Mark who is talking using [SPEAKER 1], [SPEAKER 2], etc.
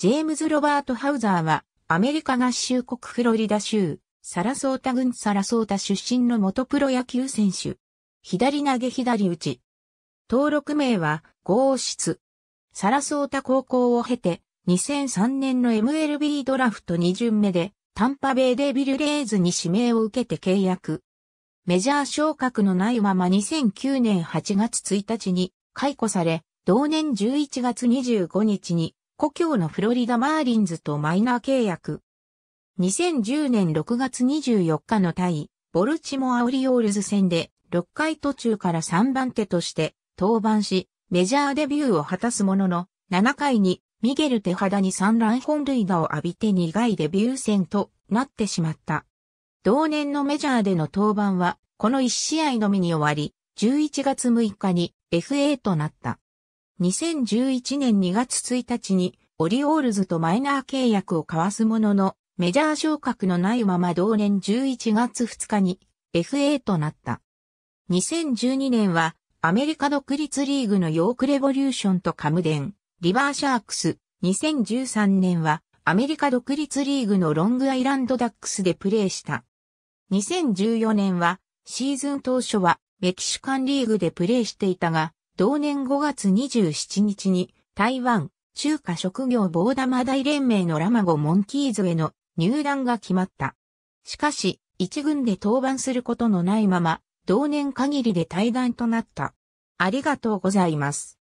[SPEAKER 1] ジェームズ・ロバート・ハウザーは、アメリカ合衆国フロリダ州、サラソータ郡サラソータ出身の元プロ野球選手。左投げ左打ち。登録名は、合室。サラソータ高校を経て、2003年の MLB ドラフト2巡目で、タンパベイデビルレイズに指名を受けて契約。メジャー昇格のないまま2009年8月1日に解雇され、同年11月25日に故郷のフロリダマーリンズとマイナー契約。2010年6月24日の対、ボルチモア・オリオールズ戦で、6回途中から3番手として、登板し、メジャーデビューを果たすものの、7回に、ミゲル手肌に3乱本塁打を浴びて苦いデビュー戦となってしまった。同年のメジャーでの登板は、この1試合のみに終わり、11月6日に FA となった。2011年2月1日にオリオールズとマイナー契約を交わすものの、メジャー昇格のないまま同年11月2日に FA となった。2012年はアメリカ独立リーグのヨークレボリューションとカムデン、リバーシャークス。2013年はアメリカ独立リーグのロングアイランドダックスでプレーした。2014年はシーズン当初はメキシカンリーグでプレーしていたが、同年5月27日に台湾中華職業棒玉大連盟のラマゴモンキーズへの入団が決まった。しかし、一軍で登板することのないまま、同年限りで退団となった。ありがとうございます。